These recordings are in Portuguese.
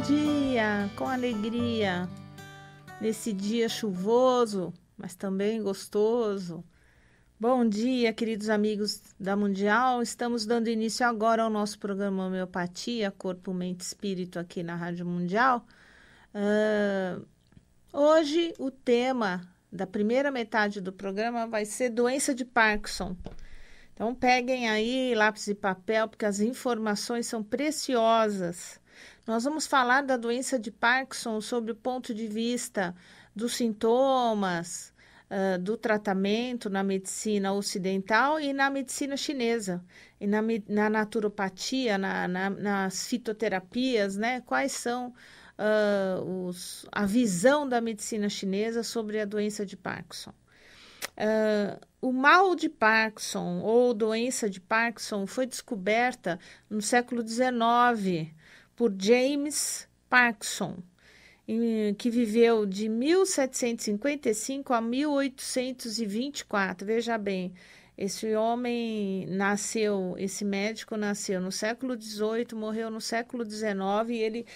dia com alegria nesse dia chuvoso, mas também gostoso. Bom dia, queridos amigos da Mundial. Estamos dando início agora ao nosso programa Homeopatia, Corpo, Mente Espírito, aqui na Rádio Mundial. Uh, hoje, o tema da primeira metade do programa vai ser doença de Parkinson. Então, peguem aí lápis e papel, porque as informações são preciosas. Nós vamos falar da doença de Parkinson sobre o ponto de vista dos sintomas, uh, do tratamento na medicina ocidental e na medicina chinesa, e na, na naturopatia, na, na, nas fitoterapias, né? Quais são uh, os, a visão da medicina chinesa sobre a doença de Parkinson? Uh, o mal de Parkinson ou doença de Parkinson foi descoberta no século XIX por James Parkson, que viveu de 1755 a 1824. Veja bem, esse homem nasceu, esse médico nasceu no século XVIII, morreu no século XIX e ele,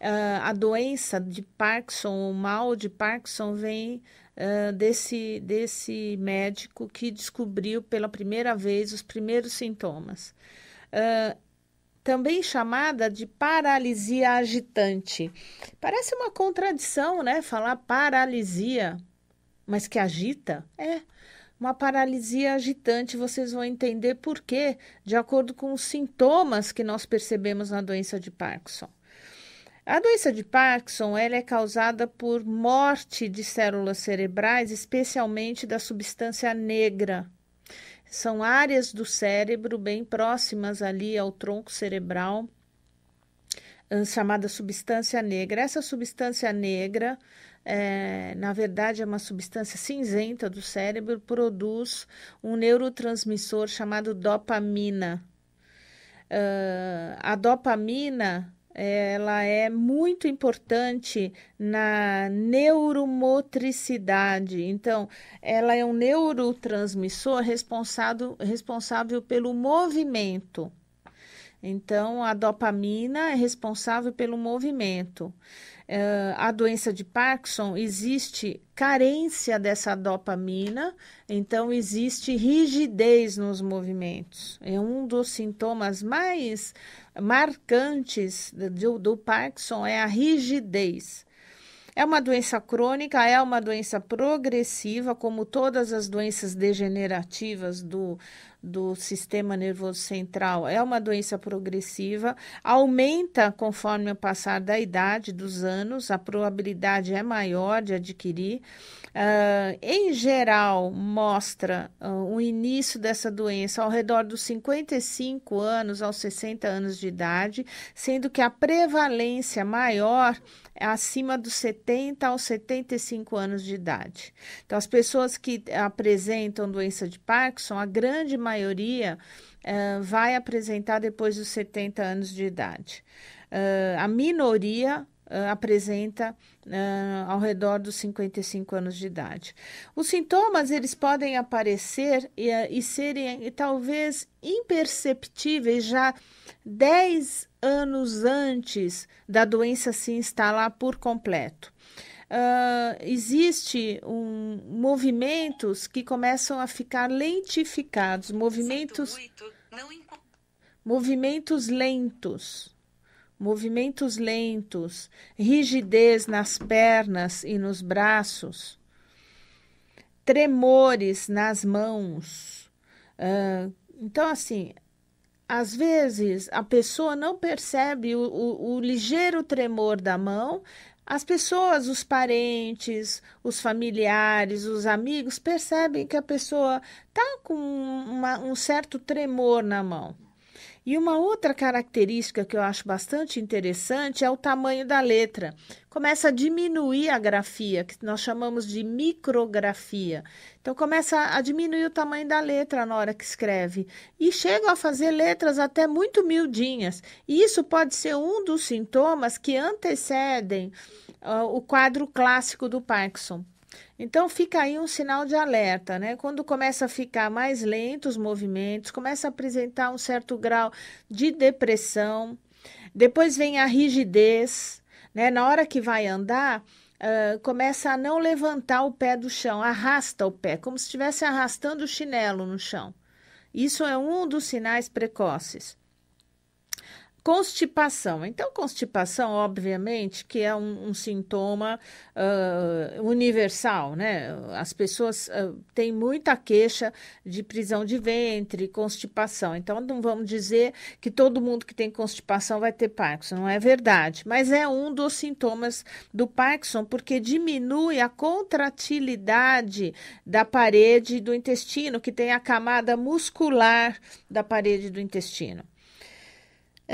ah, a doença de Parkinson, o mal de Parkinson vem ah, desse, desse médico que descobriu pela primeira vez os primeiros sintomas. Ah, também chamada de paralisia agitante. Parece uma contradição, né? Falar paralisia, mas que agita? É. Uma paralisia agitante, vocês vão entender por quê, de acordo com os sintomas que nós percebemos na doença de Parkinson. A doença de Parkinson ela é causada por morte de células cerebrais, especialmente da substância negra, são áreas do cérebro bem próximas ali ao tronco cerebral, chamada substância negra. Essa substância negra, é, na verdade, é uma substância cinzenta do cérebro, produz um neurotransmissor chamado dopamina. Uh, a dopamina ela é muito importante na neuromotricidade. Então, ela é um neurotransmissor responsável, responsável pelo movimento. Então, a dopamina é responsável pelo movimento uh, a doença de Parkinson, existe carência dessa dopamina, então existe rigidez nos movimentos. É um dos sintomas mais marcantes do, do Parkinson é a rigidez. É uma doença crônica, é uma doença progressiva, como todas as doenças degenerativas do, do sistema nervoso central. É uma doença progressiva, aumenta conforme o passar da idade, dos anos, a probabilidade é maior de adquirir. Uh, em geral, mostra uh, o início dessa doença ao redor dos 55 anos aos 60 anos de idade, sendo que a prevalência maior é acima dos 70 aos 75 anos de idade. Então, as pessoas que eh, apresentam doença de Parkinson, a grande maioria uh, vai apresentar depois dos 70 anos de idade. Uh, a minoria Uh, apresenta uh, ao redor dos 55 anos de idade. Os sintomas eles podem aparecer e, e serem e talvez imperceptíveis já 10 anos antes da doença se instalar por completo. Uh, existe um, movimentos que começam a ficar lentificados, movimentos, movimentos lentos, movimentos lentos, rigidez nas pernas e nos braços, tremores nas mãos. Uh, então, assim, às vezes a pessoa não percebe o, o, o ligeiro tremor da mão, as pessoas, os parentes, os familiares, os amigos percebem que a pessoa está com uma, um certo tremor na mão. E uma outra característica que eu acho bastante interessante é o tamanho da letra. Começa a diminuir a grafia, que nós chamamos de micrografia. Então, começa a diminuir o tamanho da letra na hora que escreve. E chega a fazer letras até muito miudinhas. E isso pode ser um dos sintomas que antecedem uh, o quadro clássico do Parkinson. Então fica aí um sinal de alerta, né? Quando começa a ficar mais lento os movimentos, começa a apresentar um certo grau de depressão, depois vem a rigidez, né? Na hora que vai andar, uh, começa a não levantar o pé do chão, arrasta o pé, como se estivesse arrastando o chinelo no chão. Isso é um dos sinais precoces. Constipação. Então, constipação, obviamente, que é um, um sintoma uh, universal, né? As pessoas uh, têm muita queixa de prisão de ventre, constipação. Então, não vamos dizer que todo mundo que tem constipação vai ter Parkinson, não é verdade. Mas é um dos sintomas do Parkinson, porque diminui a contratilidade da parede do intestino, que tem a camada muscular da parede do intestino.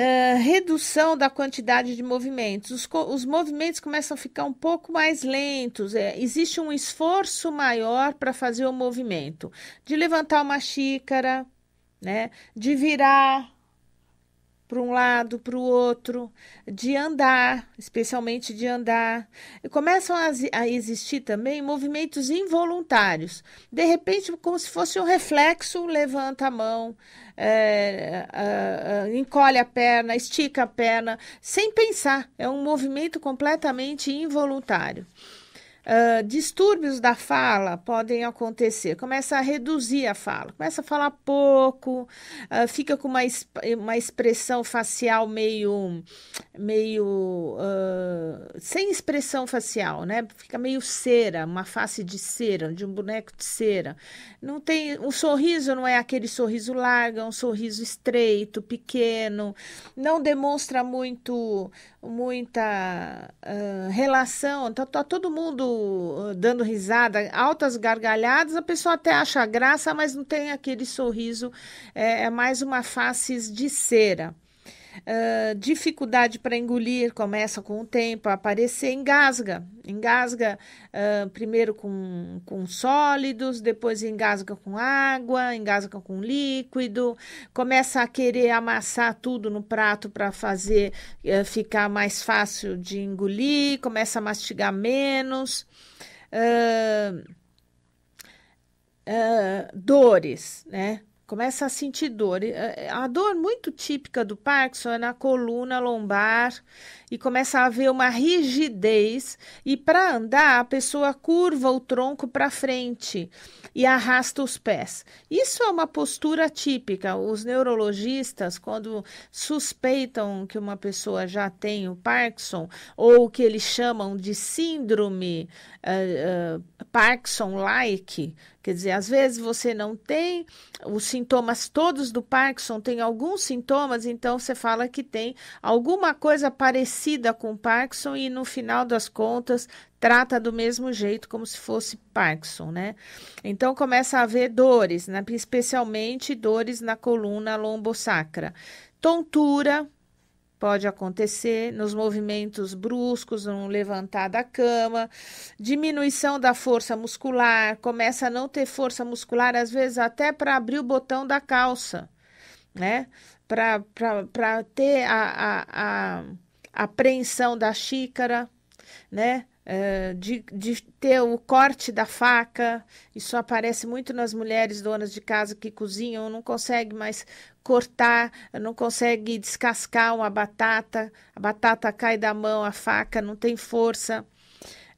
Eh, redução da quantidade de movimentos. Os, os, movimentos começam a ficar um pouco mais lentos, é, existe um esforço maior para fazer o movimento de levantar uma xícara, né, de virar para um lado, para o outro, de andar, especialmente de andar. E começam a, a, existir também movimentos involuntários. De repente, como se fosse um reflexo, levanta a mão, é, é, encolhe a perna, estica a perna, sem pensar. É um movimento completamente involuntário. Ah, distúrbios da fala podem acontecer. Começa a reduzir a fala, começa a falar pouco, uh, fica com uma, uma expressão facial meio. meio uh, sem expressão facial, né? Fica meio cera, uma face de cera, de um boneco de cera. Não tem. Um sorriso não é aquele sorriso largo, é um sorriso estreito, pequeno, não demonstra muito muita relação. Tá, tá todo mundo dando risada, altas gargalhadas, a pessoa até acha graça, mas não tem aquele sorriso, é, é mais uma face de cera. Ah, dificuldade para engolir começa com o tempo a aparecer, engasga, engasga uh, primeiro com, com sólidos, depois engasga com água, engasga com líquido, começa a querer amassar tudo no prato para fazer uh, ficar mais fácil de engolir, começa a mastigar menos. Uh, dores, né? começa a sentir dor. Eh, é, a dor muito típica do Parkinson é na coluna lombar e começa a haver uma rigidez e para andar a pessoa curva o tronco para frente e arrasta os pés. Isso é uma postura típica. Os neurologistas quando suspeitam que uma pessoa já tem o Parkinson ou o que eles chamam de síndrome uh, uh, Parkinson-like, Quer dizer, às vezes você não tem os sintomas todos do Parkinson, tem alguns sintomas, então você fala que tem alguma coisa parecida com Parkinson e no final das contas trata do mesmo jeito como se fosse Parkinson, né? Então começa a haver dores, né? especialmente dores na coluna lombosacra. Tontura, pode acontecer nos movimentos bruscos, no levantar da cama, diminuição da força muscular, começa a não ter força muscular, às vezes até para abrir o botão da calça, né? Para ter a, a, a apreensão da xícara, né? Eh, de, de ter o corte da faca. Isso aparece muito nas mulheres donas de casa que cozinham, não consegue mais cortar, não consegue descascar uma batata, a batata cai da mão, a faca não tem força.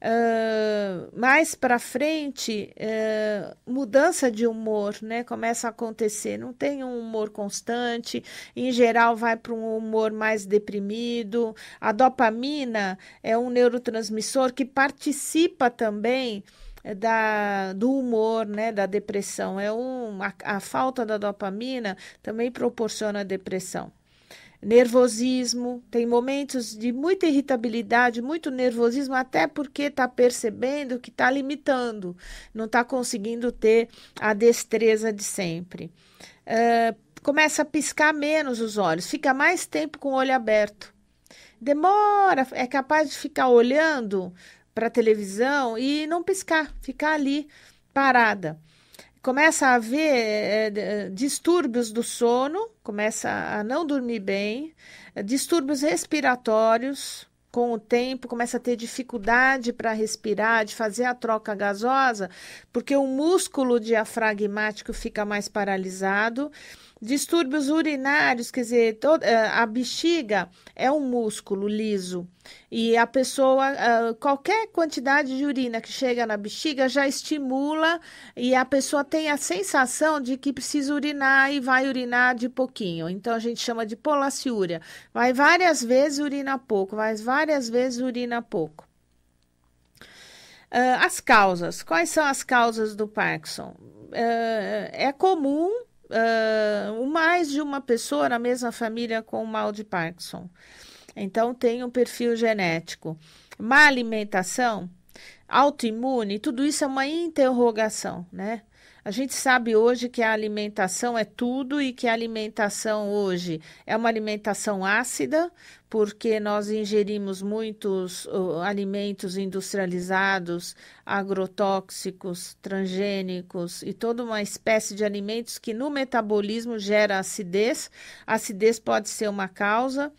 Uh, mais para frente, uh, mudança de humor, né? Começa a acontecer. Não tem um humor constante. Em geral, vai para um humor mais deprimido. A dopamina é um neurotransmissor que participa também eh, da, do humor, né, da depressão. É um, a, a falta da dopamina também proporciona depressão nervosismo, tem momentos de muita irritabilidade, muito nervosismo, até porque está percebendo que está limitando, não está conseguindo ter a destreza de sempre. Uh, começa a piscar menos os olhos, fica mais tempo com o olho aberto. Demora, é capaz de ficar olhando para a televisão e não piscar, ficar ali parada começa a haver é, distúrbios do sono, começa a não dormir bem, é, distúrbios respiratórios com o tempo, começa a ter dificuldade para respirar, de fazer a troca gasosa, porque o músculo diafragmático fica mais paralisado Distúrbios urinários, quer dizer, toda, eh, a bexiga é um músculo liso e a pessoa, eh, qualquer quantidade de urina que chega na bexiga já estimula e a pessoa tem a sensação de que precisa urinar e vai urinar de pouquinho. Então a gente chama de polaciúria. Vai várias vezes urina pouco, vai várias vezes urina pouco. Eh, as causas. Quais são as causas do Parkinson? é comum uh, mais de uma pessoa na mesma família com mal de Parkinson. Então, tem um perfil genético. Má alimentação, autoimune, tudo isso é uma interrogação, né? A gente sabe hoje que a alimentação é tudo e que a alimentação hoje é uma alimentação ácida, porque nós ingerimos muitos uh, alimentos industrializados, agrotóxicos, transgênicos e toda uma espécie de alimentos que no metabolismo gera acidez. A acidez pode ser uma causa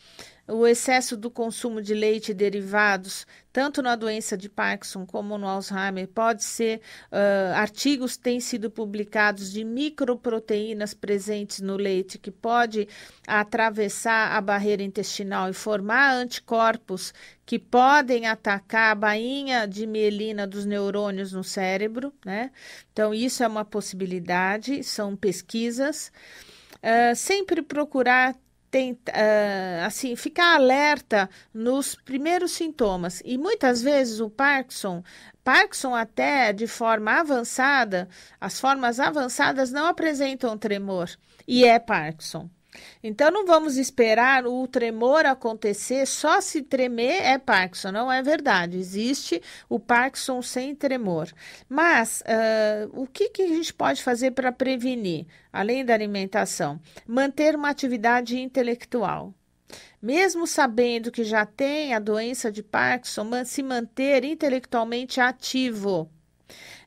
o excesso do consumo de leite e derivados, tanto na doença de Parkinson como no Alzheimer, pode ser. Uh, artigos têm sido publicados de microproteínas presentes no leite que pode atravessar a barreira intestinal e formar anticorpos que podem atacar a bainha de mielina dos neurônios no cérebro, né? Então isso é uma possibilidade, são pesquisas. Uh, sempre procurar uh, assim, ficar alerta nos primeiros sintomas. E muitas vezes o Parkinson, Parkinson até de forma avançada, as formas avançadas não apresentam tremor e é Parkinson. Então não vamos esperar o tremor acontecer, só se tremer é Parkinson, não é verdade. Existe o Parkinson sem tremor. Mas uh, o que, que a gente pode fazer para prevenir, além da alimentação? Manter uma atividade intelectual. Mesmo sabendo que já tem a doença de Parkinson, se manter intelectualmente ativo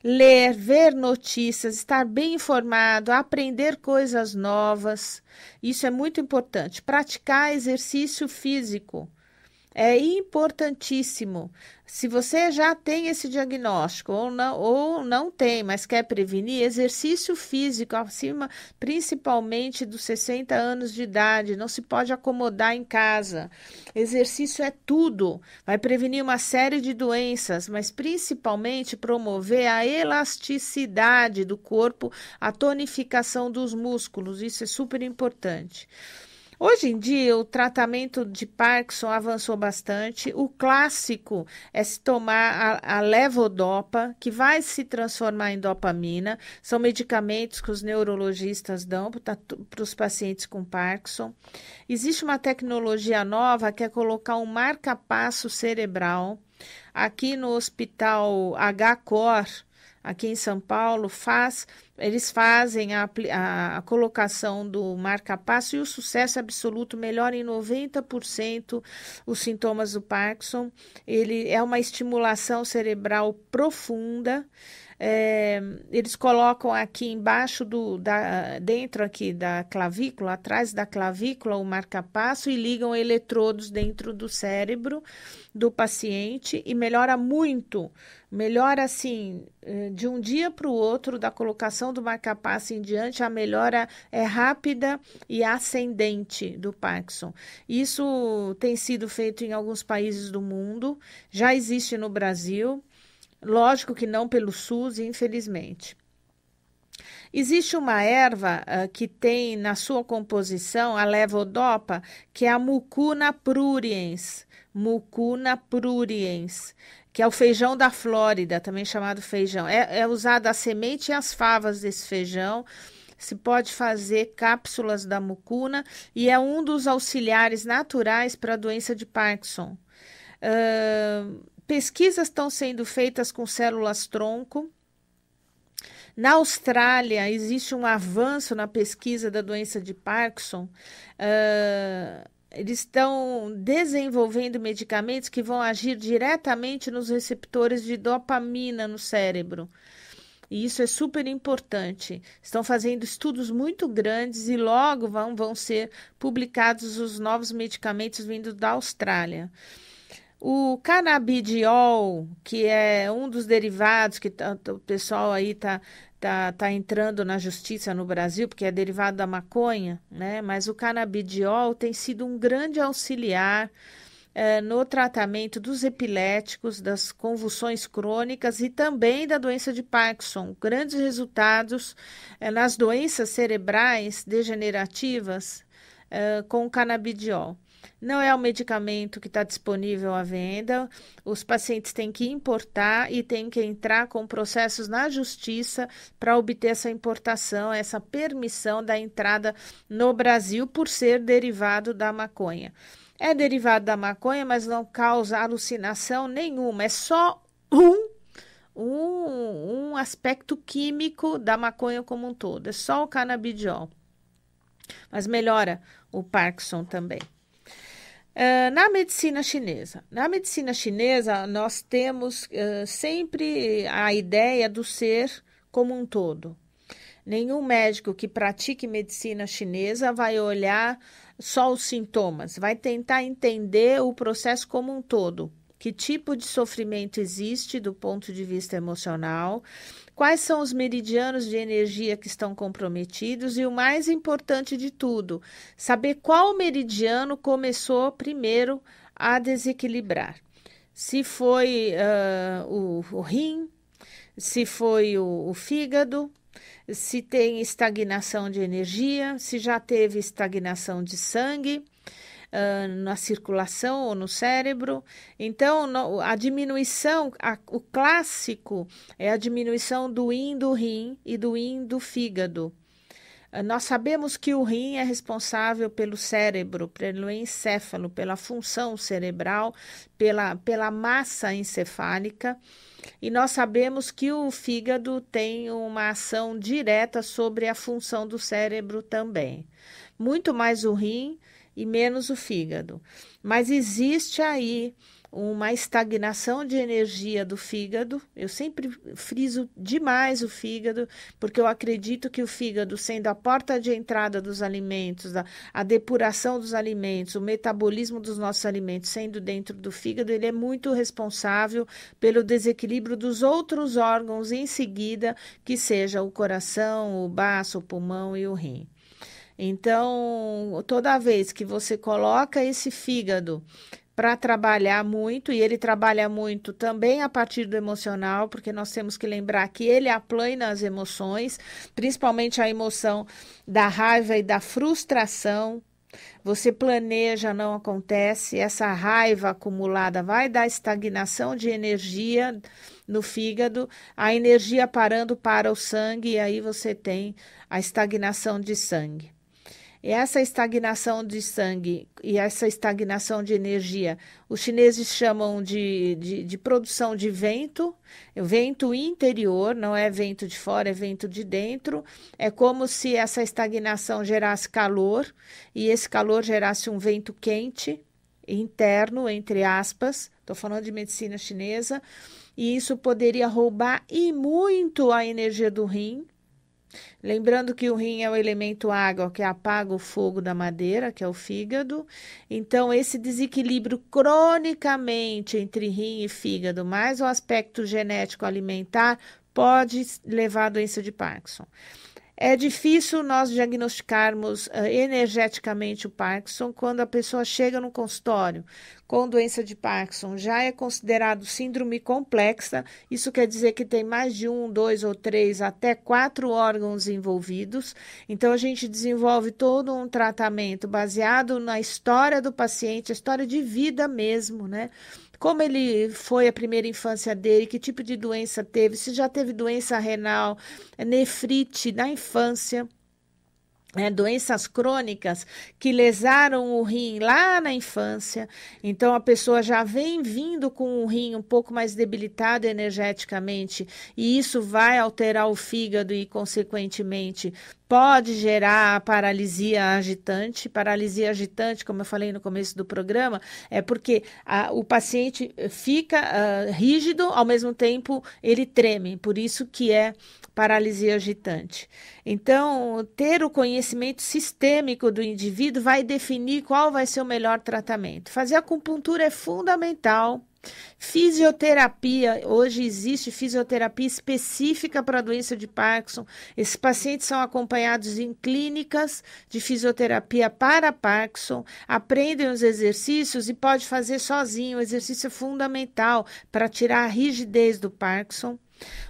ler, ver notícias, estar bem informado, aprender coisas novas. Isso é muito importante. Praticar exercício físico é importantíssimo. Se você já tem esse diagnóstico ou não, ou não tem, mas quer prevenir, exercício físico acima principalmente dos 60 anos de idade, não se pode acomodar em casa. Exercício é tudo, vai prevenir uma série de doenças, mas principalmente promover a elasticidade do corpo, a tonificação dos músculos, isso é super importante. Hoje em dia, o tratamento de Parkinson avançou bastante. O clássico é se tomar a, a, levodopa, que vai se transformar em dopamina. São medicamentos que os neurologistas dão para os pacientes com Parkinson. Existe uma tecnologia nova que é colocar um marca-passo cerebral. Aqui no hospital H-Core, aqui em São Paulo, faz, eles fazem a, a, a colocação do marca-passo e o sucesso absoluto melhora em 90% os sintomas do Parkinson. Ele é uma estimulação cerebral profunda. É, eles colocam aqui embaixo do, da, dentro aqui da clavícula, atrás da clavícula, o marcapasso e ligam eletrodos dentro do cérebro do paciente e melhora muito, melhora assim eh, de um dia para o outro da colocação do marcapasso em diante, a melhora é rápida e ascendente do Parkinson. Isso tem sido feito em alguns países do mundo, já existe no Brasil. Lógico que não pelo SUS, infelizmente. Existe uma erva uh, que tem na sua composição a levodopa, que é a mucuna pruriens, mucuna pruriens, que é o feijão da Flórida, também chamado feijão. É, é usada a semente e as favas desse feijão. Se pode fazer cápsulas da mucuna e é um dos auxiliares naturais para a doença de Parkinson. Uh, pesquisas estão sendo feitas com células-tronco. Na Austrália, existe um avanço na pesquisa da doença de Parkinson. Uh, eles estão desenvolvendo medicamentos que vão agir diretamente nos receptores de dopamina no cérebro. E isso é super importante. Estão fazendo estudos muito grandes e logo vão, vão ser publicados os novos medicamentos vindos da Austrália. O canabidiol, que é um dos derivados que o pessoal aí está tá, tá entrando na justiça no Brasil, porque é derivado da maconha, né? Mas o canabidiol tem sido um grande auxiliar é, no tratamento dos epiléticos, das convulsões crônicas e também da doença de Parkinson. Grandes resultados é, nas doenças cerebrais degenerativas eh, com o canabidiol não é o medicamento que está disponível à venda. Os pacientes têm que importar e têm que entrar com processos na justiça para obter essa importação, essa permissão da entrada no Brasil por ser derivado da maconha. É derivado da maconha, mas não causa alucinação nenhuma, é só um um, um aspecto químico da maconha como um todo, é só o canabidiol. Mas melhora o Parkinson também. Ah, na medicina chinesa. Na medicina chinesa, nós temos uh, sempre a ideia do ser como um todo. Nenhum médico que pratique medicina chinesa vai olhar só os sintomas, vai tentar entender o processo como um todo. Que tipo de sofrimento existe do ponto de vista emocional? quais são os meridianos de energia que estão comprometidos e o mais importante de tudo, saber qual meridiano começou primeiro a desequilibrar. Se foi uh, o, o, rim, se foi o, o fígado, se tem estagnação de energia, se já teve estagnação de sangue na circulação ou no cérebro. Então, no, a diminuição, a, o clássico é a diminuição do rim do rim e do rim do fígado. nós sabemos que o rim é responsável pelo cérebro, pelo encéfalo, pela função cerebral, pela, pela massa encefálica. E nós sabemos que o fígado tem uma ação direta sobre a função do cérebro também. Muito mais o rim e menos o fígado. Mas existe aí uma estagnação de energia do fígado. Eu sempre friso demais o fígado, porque eu acredito que o fígado, sendo a porta de entrada dos alimentos, a, depuração dos alimentos, o metabolismo dos nossos alimentos sendo dentro do fígado, ele é muito responsável pelo desequilíbrio dos outros órgãos em seguida, que seja o coração, o baço, o pulmão e o rim. Então, toda vez que você coloca esse fígado para trabalhar muito, e ele trabalha muito também a partir do emocional, porque nós temos que lembrar que ele aplana as emoções, principalmente a emoção da raiva e da frustração. Você planeja, não acontece, essa raiva acumulada vai dar estagnação de energia no fígado, a energia parando para o sangue, e aí você tem a estagnação de sangue. Essa estagnação de sangue e essa estagnação de energia, os chineses chamam de, de, de produção de vento, vento interior, não é vento de fora, é vento de dentro. É como se essa estagnação gerasse calor e esse calor gerasse um vento quente interno, entre aspas, estou falando de medicina chinesa, e isso poderia roubar e muito a energia do rim, Lembrando que o rim é o elemento água que apaga o fogo da madeira, que é o fígado. Então, esse desequilíbrio cronicamente entre rim e fígado, mais o aspecto genético alimentar, pode levar à doença de Parkinson. É difícil nós diagnosticarmos uh, energeticamente o Parkinson quando a pessoa chega no consultório com doença de Parkinson já é considerado síndrome complexa. Isso quer dizer que tem mais de um, dois ou três, até quatro órgãos envolvidos. Então, a gente desenvolve todo um tratamento baseado na história do paciente, a história de vida mesmo, né? como ele foi a primeira infância dele, que tipo de doença teve, se já teve doença renal, nefrite na infância. Né, doenças crônicas que lesaram o rim lá na infância. Então a pessoa já vem vindo com o rim um pouco mais debilitado energeticamente, e isso vai alterar o fígado e, consequentemente, pode gerar paralisia agitante. Paralisia agitante, como eu falei no começo do programa, é porque a, o paciente eh, fica ah, rígido, ao mesmo tempo ele treme, por isso que é paralisia agitante. Então, ter o conhecimento sistêmico do indivíduo vai definir qual vai ser o melhor tratamento. Fazer acupuntura é fundamental Fisioterapia, hoje existe fisioterapia específica para a doença de Parkinson. Esses pacientes são acompanhados em clínicas de fisioterapia para Parkinson, aprendem os exercícios e pode fazer sozinho. O exercício é fundamental para tirar a rigidez do Parkinson.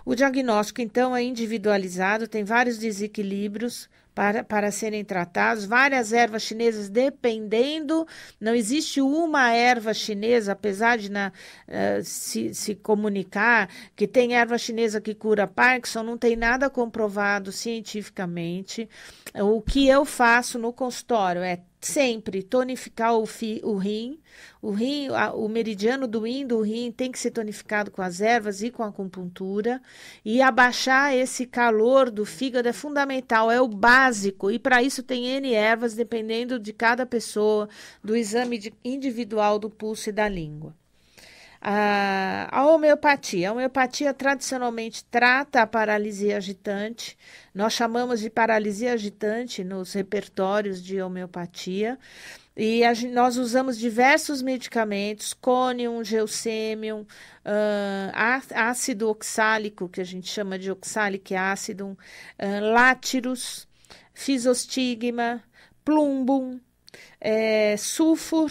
O diagnóstico, então, é individualizado, tem vários desequilíbrios, para, para serem tratados, várias ervas chinesas, dependendo, não existe uma erva chinesa, apesar de na, uh, se, se comunicar que tem erva chinesa que cura Parkinson, não tem nada comprovado cientificamente. O que eu faço no consultório é sempre tonificar o, fi, o rim. O rim, a, o meridiano do rim do rim tem que ser tonificado com as ervas e com a acupuntura. E abaixar esse calor do fígado é fundamental, é o básico. E para isso tem N ervas, dependendo de cada pessoa, do exame de, individual do pulso e da língua. A, homeopatia. A homeopatia tradicionalmente trata a paralisia agitante. Nós chamamos de paralisia agitante nos repertórios de homeopatia. E a, nós usamos diversos medicamentos, cônium, gelsêmium, uh, ácido oxálico, que a gente chama de oxálico ácido, uh, látiros, fisostigma, plumbum, é, sulfur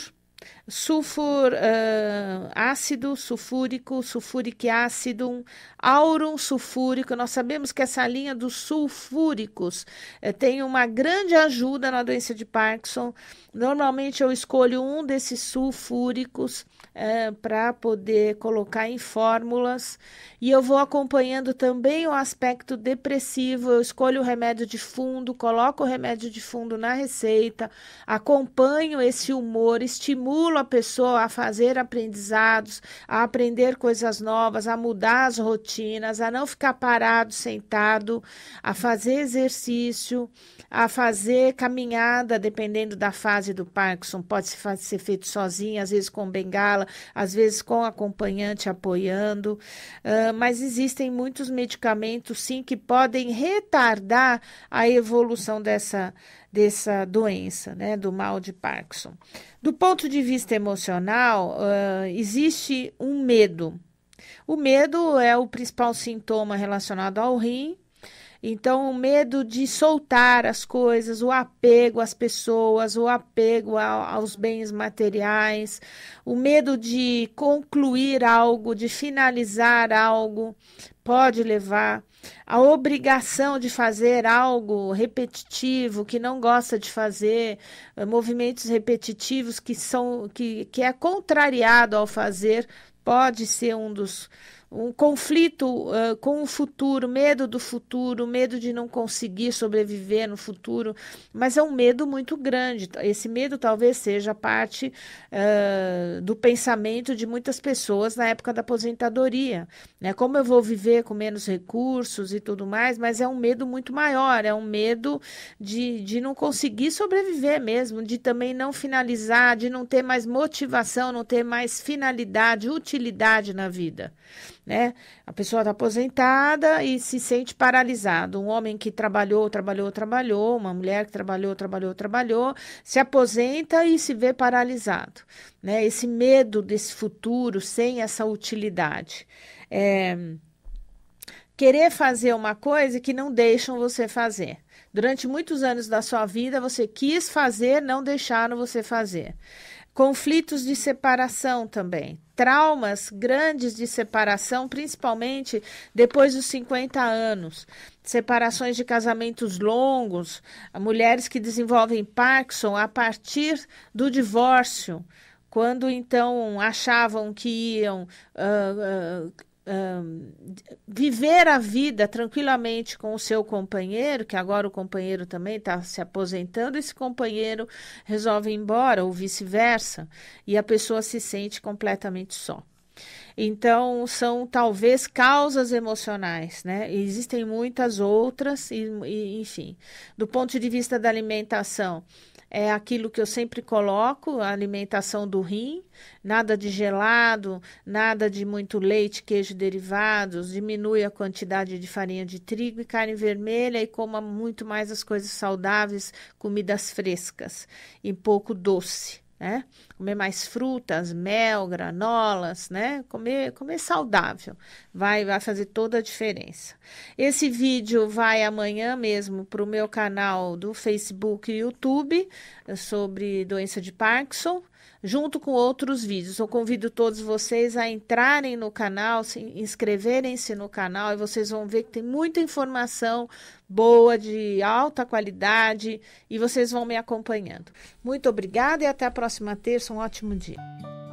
sulfur uh, ácido, sulfúrico, sulfuric ácido, aurum sulfúrico. Nós sabemos que essa linha dos sulfúricos eh, tem uma grande ajuda na doença de Parkinson. Normalmente eu escolho um desses sulfúricos eh, para poder colocar em fórmulas e eu vou acompanhando também o aspecto depressivo. Eu escolho o remédio de fundo, coloco o remédio de fundo na receita, acompanho esse humor, estimulo a pessoa a fazer aprendizados, a aprender coisas novas, a mudar as rotinas rotinas, a não ficar parado, sentado, a fazer exercício, a fazer caminhada, dependendo da fase do Parkinson, pode ser feito sozinho, às vezes com bengala, às vezes com acompanhante apoiando. Uh, mas existem muitos medicamentos, sim, que podem retardar a evolução dessa dessa doença, né, do mal de Parkinson. Do ponto de vista emocional, uh, existe um medo o medo é o principal sintoma relacionado ao rim. Então, o medo de soltar as coisas, o apego às pessoas, o apego aos bens materiais, o medo de concluir algo, de finalizar algo, pode levar. A obrigação de fazer algo repetitivo que não gosta de fazer, eh, movimentos repetitivos que são que, que é contrariado ao fazer, pode ser um dos um conflito uh, com o futuro, medo do futuro, medo de não conseguir sobreviver no futuro, mas é um medo muito grande. Esse medo talvez seja parte uh, do pensamento de muitas pessoas na época da aposentadoria, né? Como eu vou viver com menos recursos e tudo mais, mas é um medo muito maior, é um medo de, de não conseguir sobreviver mesmo, de também não finalizar, de não ter mais motivação, não ter mais finalidade, utilidade na vida né? A pessoa está aposentada e se sente paralisado. Um homem que trabalhou, trabalhou, trabalhou, uma mulher que trabalhou, trabalhou, trabalhou, se aposenta e se vê paralisado, né? Esse medo desse futuro sem essa utilidade. É... Querer fazer uma coisa que não deixam você fazer. Durante muitos anos da sua vida, você quis fazer, não deixaram você fazer conflitos de separação também, traumas grandes de separação, principalmente depois dos 50 anos, separações de casamentos longos, mulheres que desenvolvem Parkinson a partir do divórcio. Quando então achavam que iam uh, uh, um, viver a vida tranquilamente com o seu companheiro, que agora o companheiro também está se aposentando, esse companheiro resolve ir embora ou vice-versa, e a pessoa se sente completamente só. Então, são talvez causas emocionais, né? Existem muitas outras, e, e enfim. Do ponto de vista da alimentação, é aquilo que eu sempre coloco, a alimentação do rim, nada de gelado, nada de muito leite, queijo derivados, diminui a quantidade de farinha de trigo e carne vermelha e coma muito mais as coisas saudáveis, comidas frescas e pouco doce né? Comer mais frutas, mel, granolas, né? Comer, comer saudável vai, vai fazer toda a diferença. Esse vídeo vai amanhã mesmo para o meu canal do Facebook e YouTube sobre doença de Parkinson junto com outros vídeos. Eu convido todos vocês a entrarem no canal, se inscreverem-se no canal e vocês vão ver que tem muita informação boa, de alta qualidade e vocês vão me acompanhando. Muito obrigada e até a próxima terça. Um ótimo dia.